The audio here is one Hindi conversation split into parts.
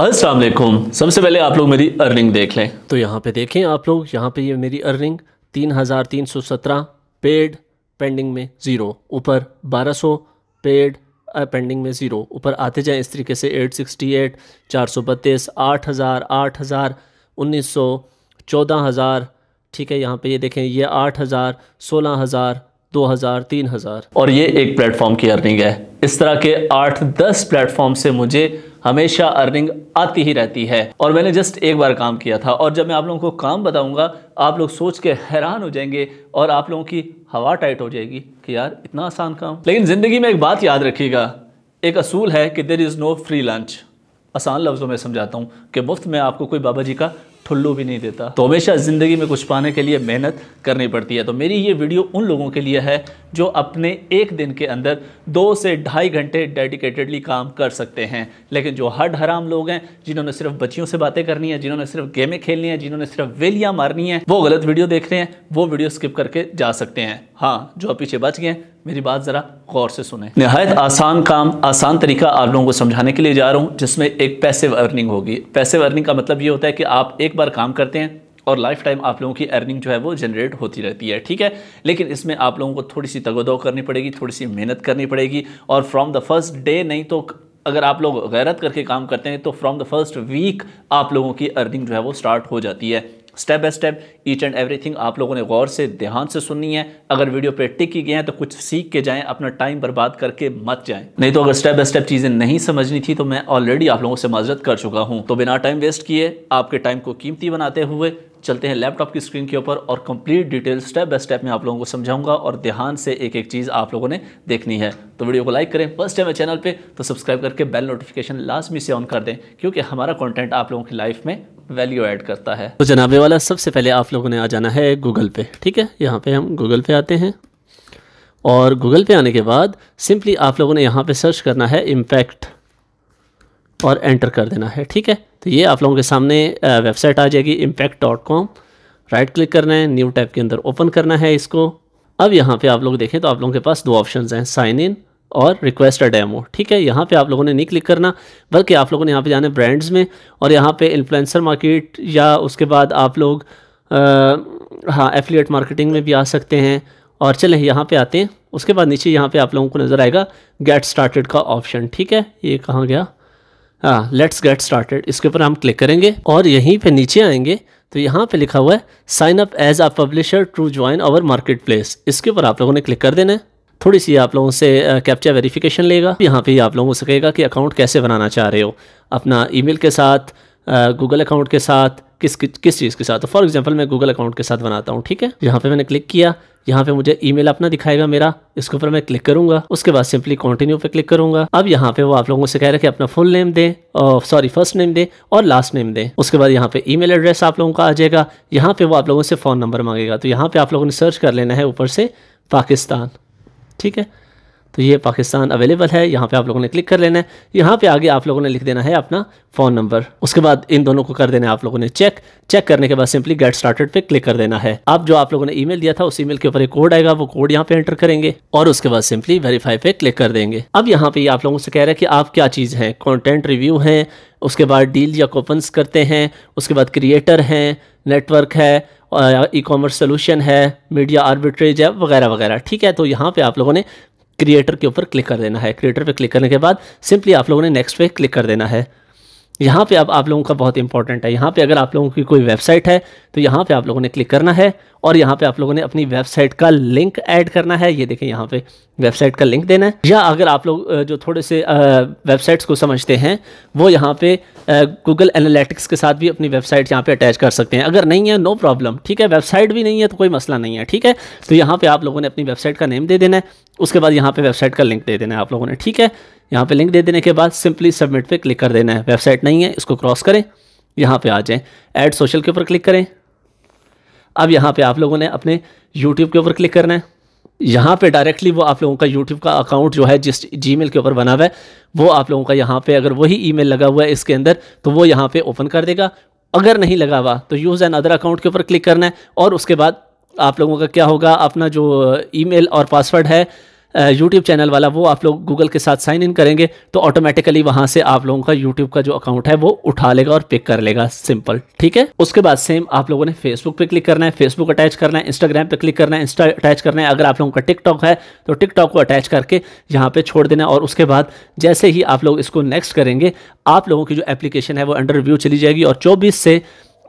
असलम सबसे पहले आप लोग मेरी अर्निंग देख लें तो यहाँ पे देखें आप लोग यहाँ पे ये मेरी अर्निंग तीन हज़ार तीन सौ सत्रह पेड पेंडिंग में ज़ीरो ऊपर बारह सौ पेड पेंडिंग में ज़ीरो ऊपर आते जाएं इस तरीके से एट सिक्सटी एट चार सौ बत्तीस आठ हज़ार आठ हज़ार उन्नीस सौ चौदह हज़ार ठीक है यहाँ पे ये देखें ये आठ हज़ार सोलह हज़ार दो हज़ार तीन हज़ार और ये एक प्लेटफॉर्म की अर्निंग है इस तरह के आठ दस प्लेटफॉर्म से मुझे हमेशा अर्निंग आती ही रहती है और मैंने जस्ट एक बार काम किया था और जब मैं आप लोगों को काम बताऊंगा आप लोग सोच के हैरान हो जाएंगे और आप लोगों की हवा टाइट हो जाएगी कि यार इतना आसान काम लेकिन ज़िंदगी में एक बात याद रखिएगा एक असूल है कि there is no free lunch आसान लफ्ज़ों में समझाता हूँ कि मुफ्त में आपको कोई बाबा जी का ठुल्लू भी नहीं देता तो हमेशा ज़िंदगी में कुछ पाने के लिए मेहनत करनी पड़ती है तो मेरी ये वीडियो उन लोगों के लिए है जो अपने एक दिन के अंदर दो से ढाई घंटे डेडिकेटेडली काम कर सकते हैं लेकिन जो हड हराम लोग हैं जिन्होंने सिर्फ बच्चियों से बातें करनी है जिन्होंने सिर्फ गेमें खेलनी है जिन्होंने सिर्फ वेलियाँ मारनी है वो गलत वीडियो देख रहे हैं वो वीडियो स्किप करके जा सकते हैं हाँ जो पीछे बच गए मेरी बात ज़रा गौर से सुने नहायत आसान काम आसान तरीका आप लोगों को समझाने के लिए जा रहा हूँ जिसमें एक पैसे अर्निंग होगी पैसे अर्निंग का मतलब ये होता है कि आप एक बार काम करते हैं और लाइफ टाइम आप लोगों की अर्निंग जो है वो जनरेट होती रहती है ठीक है लेकिन इसमें आप लोगों को थोड़ी सी तगोदो करनी पड़ेगी थोड़ी सी मेहनत करनी पड़ेगी और फ्रॉम द फर्स्ट डे नहीं तो अगर आप लोग गैरत करके काम करते हैं तो फ्रॉम द फर्स्ट वीक आप लोगों की अर्निंग जो है वो स्टार्ट हो जाती है step by step each and everything आप लोगों ने गौर से ध्यान से सुननी है अगर वीडियो पे टिक की गए हैं तो कुछ सीख के जाएं अपना टाइम बर्बाद करके मत जाएं नहीं तो अगर स्टेप बाय स्टेप चीज़ें नहीं समझनी थी तो मैं ऑलरेडी आप लोगों से माजरत कर चुका हूं तो बिना टाइम वेस्ट किए आपके टाइम को कीमती बनाते हुए चलते हैं लैपटॉप की स्क्रीन के ऊपर और complete detail step by step में आप लोगों को समझाऊंगा और ध्यान से एक एक चीज़ आप लोगों ने देखनी है तो वीडियो को लाइक करें फर्स्ट टाइम है चैनल पे तो सब्सक्राइब करके बेल नोटिफिकेशन लाजमी से ऑन कर दें क्योंकि हमारा कंटेंट आप लोगों की लाइफ में वैल्यू ऐड करता है तो जनाबे वाला सबसे पहले आप लोगों ने आ जाना है गूगल पे ठीक है यहाँ पे हम गूगल पे आते हैं और गूगल पे आने के बाद सिंपली आप लोगों ने यहाँ पे सर्च करना है इम्पैक्ट और एंटर कर देना है ठीक है तो ये आप लोगों के सामने वेबसाइट आ जाएगी impact dot com right click करना है न्यू टैब के अंदर ओपन करना है इसको अब यहाँ पे आप लोग देखें तो आप लोगों के पास दो ऑप्शन हैं साइन इन और रिक्वेस्ट अ डेमो ठीक है यहाँ पे आप लोगों ने नहीं क्लिक करना बल्कि आप लोगों ने यहाँ पे जाना है ब्रांड्स में और यहाँ पे इन्फ्लुएंसर मार्केट या उसके बाद आप लोग आ, हाँ एफिलिएट मार्केटिंग में भी आ सकते हैं और चलें यहाँ पे आते हैं उसके बाद नीचे यहाँ पे आप लोगों को नज़र आएगा गेट स्टार्टेड का ऑप्शन ठीक है ये कहाँ गया हाँ लेट्स गेट स्टार्टेड इसके ऊपर हम क्लिक करेंगे और यहीं पर नीचे आएंगे तो यहाँ पर लिखा हुआ है sign up as a publisher to join our market place इसके ऊपर आप लोगों ने क्लिक कर देना है थोड़ी सी आप लोगों से कैप्चा वेरिफिकेशन लेगा यहाँ पे आप लोगों को सकेगा कि अकाउंट कैसे बनाना चाह रहे हो अपना ईमेल के साथ गूगल अकाउंट के साथ किस किस चीज़ के साथ तो फॉर एग्जांपल मैं गूगल अकाउंट के साथ बनाता हूँ ठीक है यहाँ पे मैंने क्लिक किया यहाँ पे मुझे ईमेल अपना दिखाएगा मेरा इसके ऊपर मैं क्लिक करूंगा उसके बाद सिंपली कंटिन्यू पे क्लिक करूंगा अब यहाँ पे वो आप लोगों से कह रहा है कि अपना फुल नेम दें सॉरी फर्स्ट नेम दें और लास्ट नेम दें उसके बाद यहाँ पे ईमेल एड्रेस आप लोगों का आ जाएगा यहाँ पे वो आप लोगों से फ़ोन नंबर मांगेगा तो यहाँ पे आप लोगों ने सर्च कर लेना है ऊपर से पाकिस्तान ठीक है तो ये पाकिस्तान अवेलेबल है यहाँ पे आप लोगों ने क्लिक कर लेना है यहाँ पे आगे आप लोगों ने लिख देना है अपना फ़ोन नंबर उसके बाद इन दोनों को कर देना है आप लोगों ने चेक चेक करने के बाद सिंपली गेट स्टार्टेड पे क्लिक कर देना है आप जो आप लोगों ने ईमेल दिया था उस ईमेल के ऊपर एक कोड आएगा वो कोड यहाँ पे एंटर करेंगे और उसके बाद सिंपली वेरीफाई पे क्लिक कर देंगे अब यहाँ पे आप लोगों से कह रहे हैं कि आप क्या चीज़ हैं कॉन्टेंट रिव्यू हैं उसके बाद डील या कोपन्स करते हैं उसके बाद क्रिएटर हैं नेटवर्क है ई कॉमर्स सोल्यूशन है मीडिया आर्बिट्रेज है वगैरह वगैरह ठीक है तो यहाँ पे आप लोगों ने क्रिएटर के ऊपर क्लिक कर देना है क्रिएटर पर क्लिक करने के बाद सिंपली आप लोगों ने नेक्स्ट पे क्लिक कर देना है यहाँ पे आप आप लोगों का बहुत इंपॉर्टेंट है यहाँ पे अगर आप लोगों की कोई वेबसाइट है तो यहाँ पे आप लोगों ने क्लिक करना है और यहाँ पे आप लोगों ने अपनी वेबसाइट का लिंक ऐड करना है ये देखें यहाँ पे वेबसाइट का लिंक देना है या अगर आप लोग जो थोड़े से वेबसाइट्स को समझते हैं वो यहाँ पे गूगल एनालिटिक्स के साथ भी अपनी वेबसाइट यहाँ पे अटैच कर सकते हैं अगर नहीं है नो प्रॉब्लम ठीक है वेबसाइट भी नहीं है तो कोई मसला नहीं है ठीक है तो यहाँ पे आप लोगों ने अपनी वेबसाइट का नेम दे देना है उसके बाद यहाँ पे वेबसाइट का लिंक दे देना है आप लोगों ने ठीक है यहाँ पे लिंक दे देने के बाद सिंपली सबमिट पे क्लिक कर देना है वेबसाइट नहीं है इसको क्रॉस करें यहाँ पे आ जाएं ऐड सोशल के ऊपर क्लिक करें अब यहाँ पे आप लोगों ने अपने यूट्यूब के ऊपर क्लिक करना है यहाँ पे डायरेक्टली वो आप लोगों का यूट्यूब का अकाउंट जो है जिस जी के ऊपर बना हुआ है वो आप लोगों का यहाँ पे अगर वही ई लगा हुआ है इसके अंदर तो वो यहाँ पे ओपन कर देगा अगर नहीं लगा हुआ तो यूज़ एन अदर अकाउंट के ऊपर क्लिक करना है और उसके बाद आप लोगों का क्या होगा अपना जो ईमेल और पासवर्ड है यूट्यूब चैनल वाला वो आप लोग गूगल के साथ साइन इन करेंगे तो ऑटोमेटिकली वहाँ से आप लोगों का यूट्यूब का जो अकाउंट है वो उठा लेगा और पिक कर लेगा सिंपल ठीक है उसके बाद सेम आप लोगों ने फेसबुक पे क्लिक करना है फेसबुक अटैच करना है इंस्टाग्राम पे क्लिक करना है इंस्टा अटैच करना है अगर आप लोगों का टिकटॉक है तो टिकटॉक को अटैच करके यहाँ पे छोड़ देना है और उसके बाद जैसे ही आप लोग इसको नेक्स्ट करेंगे आप लोगों की जो एप्लीकेशन है वो अंडर रिव्यू चली जाएगी और चौबीस से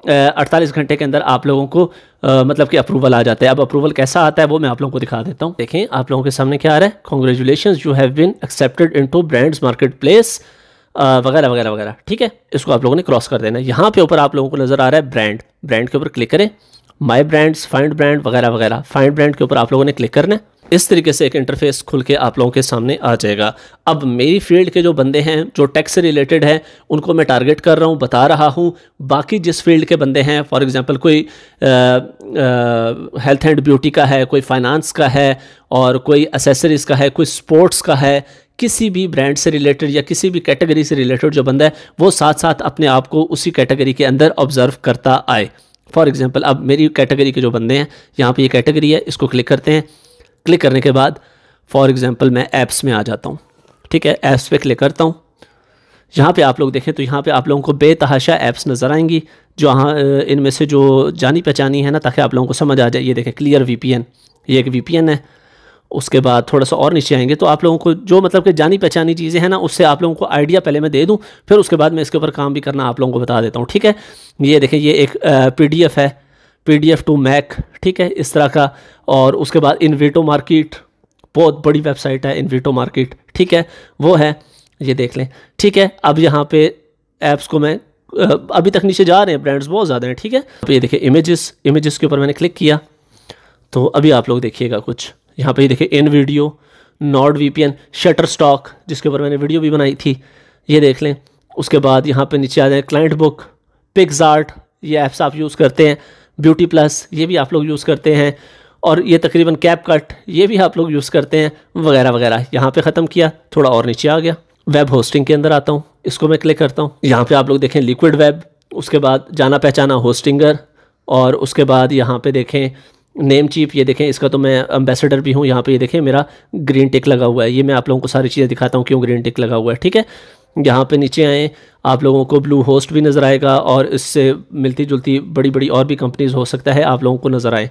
अड़तालीस घंटे के अंदर आप लोगों को आ, मतलब कि अप्रूवल आ जाता है अब अप्रूवल कैसा आता है वो मैं आप लोगों को दिखा देता हूँ देखें आप लोगों के सामने क्या आ रहा है congratulation you have been accepted in to brands market place वगैरह वगैरह वगैरह ठीक है इसको आप लोगों ने क्रॉस कर देना यहाँ पे ऊपर आप लोगों को नज़र आ रहा है ब्रांड ब्रांड के ऊपर क्लिक करें माई ब्रांड्स फाइंड ब्रांड वगैरह वगैरह फाइंड ब्रांड के ऊपर आप लोगों ने क्लिक करना है इस तरीके से एक इंटरफेस खुल के आप लोगों के सामने आ जाएगा अब मेरी फील्ड के जो बंदे हैं जो टैक्स से रिलेटेड है उनको मैं टारगेट कर रहा हूँ बता रहा हूँ बाकी जिस फील्ड के बंदे हैं फॉर एग्ज़ाम्पल कोई हेल्थ एंड ब्यूटी का है कोई फाइनेंस का है और कोई असेसरीज़ का है कोई स्पोर्ट्स का है किसी भी ब्रांड से रिलेटेड या किसी भी कैटेगरी से रिलेटेड जो बंदा है वो साथ साथ अपने आप को उसी कैटेगरी के अंदर ऑब्जर्व करता आए फॉर एग्ज़ाम्पल अब मेरी कैटेगरी के जो बंदे हैं यहाँ पे ये कैटेगरी है इसको क्लिक करते हैं क्लिक करने के बाद फॉर एग्ज़ाम्पल मैं ऐप्स में आ जाता हूँ ठीक है ऐप्स पे क्लिक करता हूँ यहाँ पे आप लोग देखें तो यहाँ पे आप लोगों को बेतहाशा ऐप्स नज़र आएंगी जो हाँ इनमें से जो जानी पहचानी है ना ताकि आप लोगों को समझ आ जाए ये देखें क्लियर वी ये एक वी है उसके बाद थोड़ा सा और नीचे आएंगे तो आप लोगों को जो मतलब कि जानी पहचानी चीज़ें हैं ना उससे आप लोगों को आइडिया पहले मैं दे दूँ फिर उसके बाद मैं इसके ऊपर काम भी करना आप लोगों को बता देता हूँ ठीक है ये देखें ये एक पी है P D F to Mac ठीक है इस तरह का और उसके बाद इनविटो मार्केट बहुत बड़ी वेबसाइट है इनविटो मार्केट ठीक है वो है ये देख लें ठीक है अब यहाँ पे ऐप्स को मैं अभी तक नीचे जा रहे हैं ब्रांड्स बहुत ज़्यादा हैं ठीक है तो ये देखिए इमेजेस इमेजेस के ऊपर मैंने क्लिक किया तो अभी आप लोग देखिएगा कुछ यहाँ पे ये देखिए InVideo Nord V Shutterstock जिसके ऊपर मैंने वीडियो भी बनाई थी ये देख लें उसके बाद यहाँ पर नीचे आ जाए क्लाइंट बुक पिक्स आर्ट ये ऐप्स आप यूज़ करते हैं ब्यूटी प्लस ये भी आप लोग यूज़ करते हैं और ये तकरीबन कैप कट ये भी आप लोग यूज़ करते हैं वगैरह वगैरह यहाँ पे ख़त्म किया थोड़ा और नीचे आ गया वेब होस्टिंग के अंदर आता हूँ इसको मैं क्लिक करता हूँ यहाँ पे आप लोग देखें लिक्विड वेब उसके बाद जाना पहचाना होस्टिंगर और उसके बाद यहाँ पे देखें नेम चीप ये देखें इसका तो मैं अम्बेसडर भी हूँ यहाँ पर ये देखें मेरा ग्रीन टिक लगा हुआ है ये मैं आप लोगों को सारी चीज़ें दिखाता हूँ क्यों ग्रीन टिक लगा हुआ है ठीक है यहाँ पे नीचे आएँ आप लोगों को ब्लू होस्ट भी नज़र आएगा और इससे मिलती जुलती बड़ी बड़ी और भी कंपनीज हो सकता है आप लोगों को नज़र आए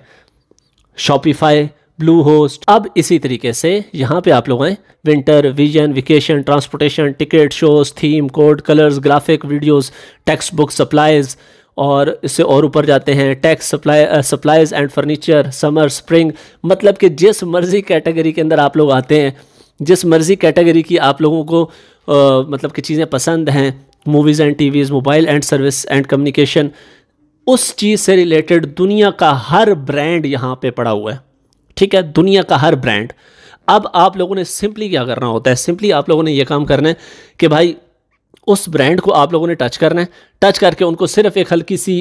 शॉपिफाई ब्लू होस्ट अब इसी तरीके से यहाँ पे आप लोग आए winter vision vacation transportation ticket shows theme code colours graphic videos text book supplies और इससे और ऊपर जाते हैं tax supply supplies and furniture summer spring मतलब कि जिस मर्ज़ी कैटेगरी के अंदर आप लोग आते हैं जिस मर्ज़ी कैटेगरी की आप लोगों को मतलब कि चीज़ें पसंद हैं movies and TVs mobile and service and communication उस चीज़ से रिलेटेड दुनिया का हर ब्रांड यहाँ पे पड़ा हुआ है ठीक है दुनिया का हर ब्रांड अब आप लोगों ने सिंपली क्या करना होता है सिंपली आप लोगों ने ये काम करना है कि भाई उस ब्रांड को आप लोगों ने टच करना है टच करके उनको सिर्फ एक हल्की सी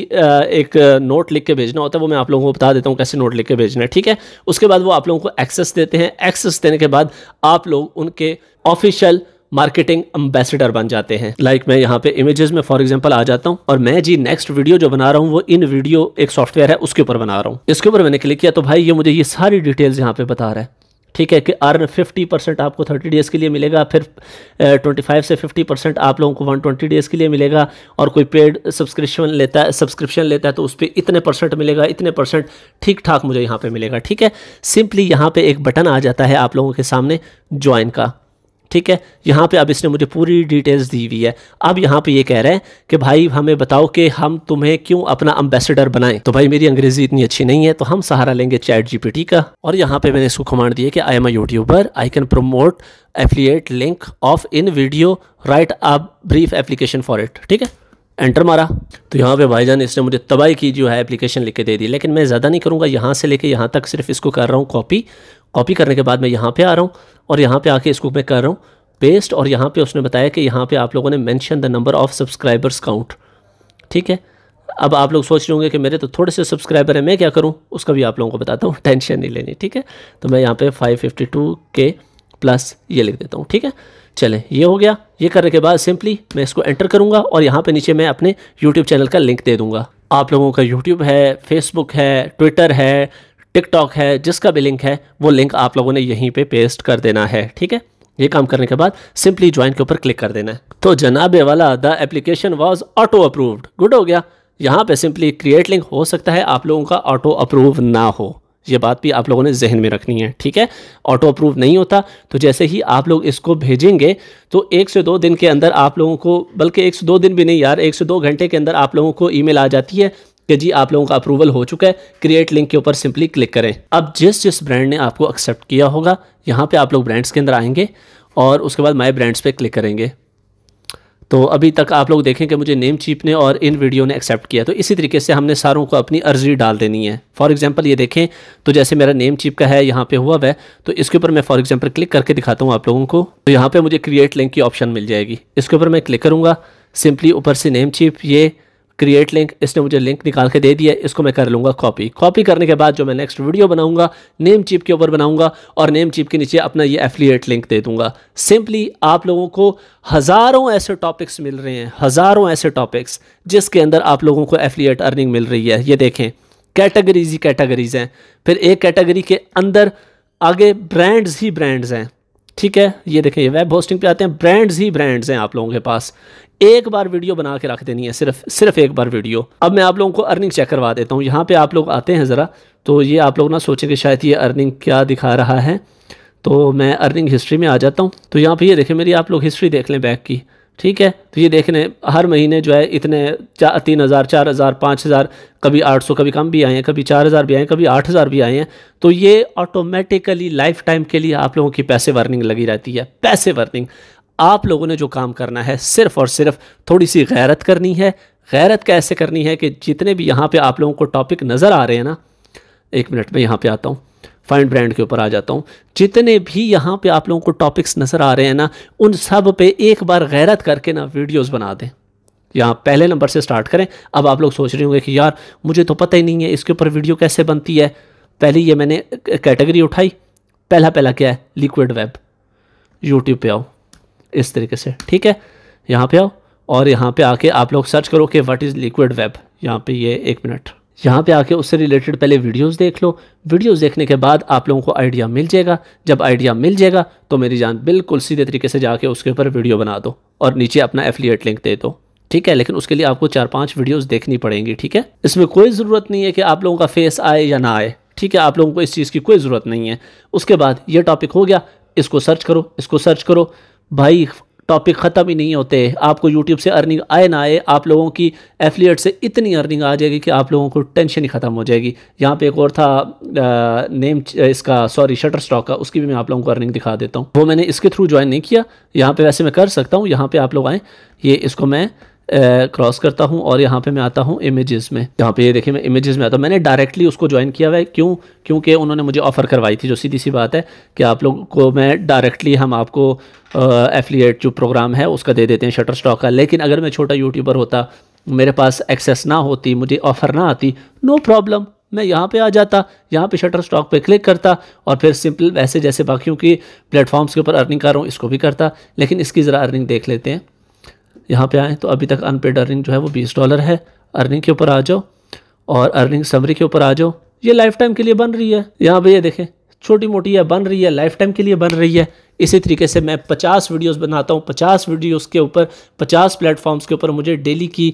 एक नोट लिख के भेजना होता है वो मैं आप लोगों को बता देता हूँ कैसे नोट लिख के भेजना है ठीक है उसके बाद वो आप लोगों को एक्सेस देते हैं एक्सेस देने के बाद आप लोग उनके ऑफिशियल मार्केटिंग एम्बेसडर बन जाते हैं लाइक like मैं यहाँ पे इमेजेस में फॉर एग्जाम्पल आ जाता हूँ और मैं जी नेक्स्ट वीडियो जो बना रहा हूँ वो इन वीडियो एक सॉफ्टवेयर है उसके ऊपर बना रहा हूँ इसके ऊपर मैंने क्लिक किया तो भाई ये मुझे ये सारी डिटेल्स यहाँ पे बता रहा है ठीक है कि अर्न 50 परसेंट आपको 30 डेज़ के लिए मिलेगा फिर 25 से 50 परसेंट आप लोगों को 120 डेज़ के लिए मिलेगा और कोई पेड सब्सक्रिप्शन लेता है सब्सक्रिप्शन लेता है तो उस पर इतने परसेंट मिलेगा इतने परसेंट ठीक ठाक मुझे यहाँ पे मिलेगा ठीक है सिंपली यहाँ पे एक बटन आ जाता है आप लोगों के सामने ज्वाइन का ठीक है यहाँ पे अब इसने मुझे पूरी डिटेल्स दी हुई है अब यहाँ पे ये कह रहे हैं कि भाई हमें बताओ कि हम तुम्हें क्यों अपना अम्बेसडर बनाएं तो भाई मेरी अंग्रेजी इतनी अच्छी नहीं है तो हम सहारा लेंगे चैट जीपीटी का और यहाँ पे मैंने इसको कमांड दिया कि I am a YouTuber I can promote affiliate link of InVideo write a brief application for it ठीक है एंटर मारा तो यहाँ पे भाईजान इसने मुझे तबाही की जो है एप्लीकेशन लिख के दे दी लेकिन मैं ज़्यादा नहीं करूँगा यहाँ से लेके यहाँ तक सिर्फ इसको कर रहा हूँ कॉपी कॉपी करने के बाद मैं यहाँ पे आ रहा हूँ और यहाँ पे आके इसको मैं कर रहा हूँ पेस्ट और यहाँ पे उसने बताया कि यहाँ पे आप लोगों ने mention the number of subscribers count ठीक है अब आप लोग सोच रहे होंगे कि मेरे तो थोड़े से सब्सक्राइबर हैं मैं क्या करूँ उसका भी आप लोगों को बताता हूँ टेंशन नहीं लेनी ठीक है तो मैं यहाँ पर फाइव के प्लस ये लिख देता हूँ ठीक है चलें ये हो गया ये करने के बाद सिंपली मैं इसको एंटर करूँगा और यहाँ पर नीचे मैं अपने यूट्यूब चैनल का लिंक दे दूँगा आप लोगों का यूट्यूब है फेसबुक है ट्विटर है टिकटॉक है जिसका भी लिंक है वो लिंक आप लोगों ने यहीं पे पेस्ट कर देना है ठीक है ये काम करने के बाद सिंपली ज्वाइन के ऊपर क्लिक कर देना है तो जनाबे वाला the application was auto approved good हो गया यहाँ पे सिंपली क्रिएट लिंक हो सकता है आप लोगों का ऑटो अप्रूव ना हो ये बात भी आप लोगों ने जहन में रखनी है ठीक है ऑटो अप्रूव नहीं होता तो जैसे ही आप लोग इसको भेजेंगे तो एक से दो दिन के अंदर आप लोगों को बल्कि एक से दो दिन भी नहीं यार एक से दो घंटे के अंदर आप लोगों को ईमेल आ जाती है कि जी आप लोगों का अप्रूवल हो चुका है क्रिएट लिंक के ऊपर सिंपली क्लिक करें अब जिस जिस ब्रांड ने आपको एक्सेप्ट किया होगा यहाँ पर आप लोग ब्रांड्स के अंदर आएंगे और उसके बाद माई ब्रांड्स पर क्लिक करेंगे तो अभी तक आप लोग देखें कि मुझे नेम चीप ने और इन वीडियो ने एक्सेप्ट किया तो इसी तरीके से हमने सारों को अपनी अर्जी डाल देनी है फॉर एग्जांपल ये देखें तो जैसे मेरा नेम चीप का है यहाँ पे हुआ वह तो इसके ऊपर मैं फॉर एग्जांपल क्लिक करके दिखाता हूँ आप लोगों को तो यहाँ पर मुझे क्रिएट लिंक की ऑप्शन मिल जाएगी इसके ऊपर मैं क्लिक करूँगा सिंपली ऊपर से नेम चीप ये क्रिएट लिंक इसने मुझे लिंक निकाल के दे दिया इसको मैं कर लूँगा कॉपी कॉपी करने के बाद जो मैं नेक्स्ट वीडियो बनाऊंगा नेम चिप के ऊपर बनाऊंगा और नेम चिप के नीचे अपना ये एफिलिएट लिंक दे दूंगा सिंपली आप लोगों को हज़ारों ऐसे टॉपिक्स मिल रहे हैं हज़ारों ऐसे टॉपिक्स जिसके अंदर आप लोगों को एफिलिएट अर्निंग मिल रही है ये देखें कैटेगरीज ही कैटेगरीज हैं फिर एक कैटेगरी के अंदर आगे ब्रांड्स ही ब्रांड्स हैं ठीक है ये देखें वेब होस्टिंग पे आते हैं ब्रांड्स ही ब्रांड्स हैं आप लोगों के पास एक बार वीडियो बना के रख देनी है सिर्फ सिर्फ एक बार वीडियो अब मैं आप लोगों को अर्निंग चेक करवा देता हूँ यहाँ पे आप लोग आते हैं ज़रा तो ये आप लोग ना सोचें कि शायद ये अर्निंग क्या दिखा रहा है तो मैं अर्निंग हिस्ट्री में आ जाता हूँ तो यहाँ पर ये देखें मेरी आप लोग हिस्ट्री देख लें बैक की ठीक है तो ये देखने हर महीने जो है इतने चा तीन हज़ार चार हज़ार पाँच हज़ार कभी आठ सौ कभी कम भी आए हैं कभी चार हज़ार भी आए हैं कभी आठ हज़ार भी आए हैं तो ये ऑटोमेटिकली लाइफ टाइम के लिए आप लोगों की पैसे वर्निंग लगी रहती है पैसे वर्निंग आप लोगों ने जो काम करना है सिर्फ और सिर्फ थोड़ी सी गैरत करनी है गैरत कैसे करनी है कि जितने भी यहाँ पर आप लोगों को टॉपिक नज़र आ रहे हैं ना एक मिनट में यहाँ पर आता हूँ फाइन ब्रांड के ऊपर आ जाता हूँ जितने भी यहाँ पे आप लोगों को टॉपिक्स नज़र आ रहे हैं ना उन सब पे एक बार गैरत करके ना वीडियोस बना दें यहाँ पहले नंबर से स्टार्ट करें अब आप लोग सोच रहे होंगे कि यार मुझे तो पता ही नहीं है इसके ऊपर वीडियो कैसे बनती है पहली ये मैंने कैटेगरी उठाई पहला पहला क्या है लिक्विड वेब यूट्यूब पर आओ इस तरीके से ठीक है यहाँ पर आओ और यहाँ पर आके आप लोग सर्च करो कि वट इज़ लिक्विड वेब यहाँ पर ये एक मिनट यहाँ पे आके उससे रिलेटेड पहले वीडियोस देख लो वीडियोस देखने के बाद आप लोगों को आइडिया मिल जाएगा जब आइडिया मिल जाएगा तो मेरी जान बिल्कुल सीधे तरीके से जाके उसके ऊपर वीडियो बना दो और नीचे अपना एफिलिएट लिंक दे दो ठीक है लेकिन उसके लिए आपको चार पांच वीडियोस देखनी पड़ेंगी ठीक है इसमें कोई ज़रूरत नहीं है कि आप लोगों का फेस आए या ना आए ठीक है आप लोगों को इस चीज़ की कोई ज़रूरत नहीं है उसके बाद ये टॉपिक हो गया इसको सर्च करो इसको सर्च करो भाई टॉपिक ख़त्म ही नहीं होते आपको यूट्यूब से अर्निंग आए ना आए आप लोगों की एफिलिएट से इतनी अर्निंग आ जाएगी कि आप लोगों को टेंशन ही ख़त्म हो जाएगी यहाँ पे एक और था नेम इसका सॉरी शटर स्टॉक का उसकी भी मैं आप लोगों को अर्निंग दिखा देता हूँ वो मैंने इसके थ्रू ज्वाइन नहीं किया यहाँ पर वैसे मैं कर सकता हूँ यहाँ पर आप लोग आएँ ये इसको मैं क्रॉस करता हूँ और यहाँ पे मैं आता हूँ इमेजेस में यहाँ पे ये देखिए मैं इमेजेस में आता हूँ मैंने डायरेक्टली उसको ज्वाइन किया हुआ है क्यों क्योंकि उन्होंने मुझे ऑफ़र करवाई थी जो सीधी सी बात है कि आप लोग को मैं डायरेक्टली हम आपको एफिलिएट जो प्रोग्राम है उसका दे देते हैं शटर स्टॉक का लेकिन अगर मैं छोटा यूट्यूबर होता मेरे पास एक्सेस ना होती मुझे ऑफ़र ना आती नो प्रॉब्लम मैं यहाँ पे आ जाता यहाँ पे शटर स्टॉक पे क्लिक करता और फिर सिंपल वैसे जैसे बाकियों की प्लेटफॉर्म्स के ऊपर अर्निंग कर रहा हूँ इसको भी करता लेकिन इसकी ज़रा अर्निंग देख लेते हैं यहाँ पे आएँ तो अभी तक अनपेड अर्निंग जो है वो बीस डॉलर है अर्निंग के ऊपर आ जाओ और अर्निंग समरी के ऊपर आ जाओ ये लाइफ टाइम के लिए बन रही है यहाँ पर ये देखें छोटी मोटी है बन रही है लाइफ टाइम के लिए बन रही है इसी तरीके से मैं पचास वीडियोज़ बनाता हूँ पचास वीडियोज़ के ऊपर पचास प्लेटफॉर्म्स के ऊपर मुझे डेली की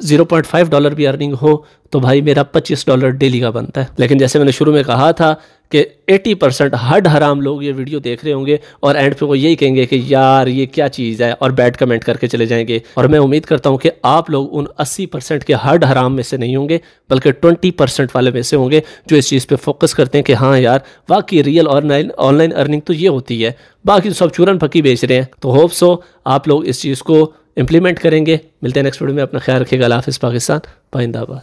जीरो पॉइंट फाइव डॉलर भी अर्निंग हो तो भाई मेरा पच्चीस डॉलर डेली का बनता है लेकिन जैसे मैंने शुरू में कहा था कि 80 परसेंट हड हराम लोग ये वीडियो देख रहे होंगे और एंड पे वो यही कहेंगे कि यार ये क्या चीज़ है और बैड कमेंट करके चले जाएंगे और मैं उम्मीद करता हूँ कि आप लोग उन 80 परसेंट के हड हराम में से नहीं होंगे बल्कि 20 परसेंट वाले में से होंगे जो इस चीज़ पे फोकस करते हैं कि हाँ यार वाकई रियल ऑनलाइन ऑनलाइन अर्निंग तो ये होती है बाकी तो सब चूरन पक्की बेच रहे हैं तो होप सो आप लोग इस चीज़ को इंप्लीमेंट करेंगे मिलते हैं नेक्स्ट वीडियो में अपना ख्याल रखिएगा हाफिज़ पाकिस्तान पाइंदाबाद